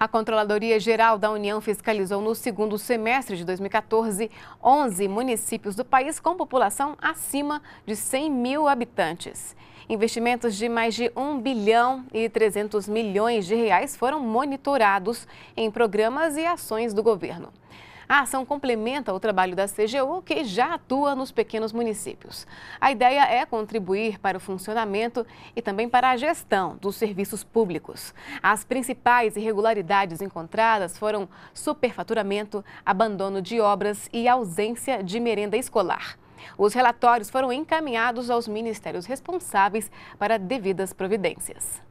A Controladoria Geral da União fiscalizou no segundo semestre de 2014 11 municípios do país com população acima de 100 mil habitantes. Investimentos de mais de 1 bilhão e 300 milhões de reais foram monitorados em programas e ações do governo. A ação complementa o trabalho da CGU, que já atua nos pequenos municípios. A ideia é contribuir para o funcionamento e também para a gestão dos serviços públicos. As principais irregularidades encontradas foram superfaturamento, abandono de obras e ausência de merenda escolar. Os relatórios foram encaminhados aos ministérios responsáveis para devidas providências.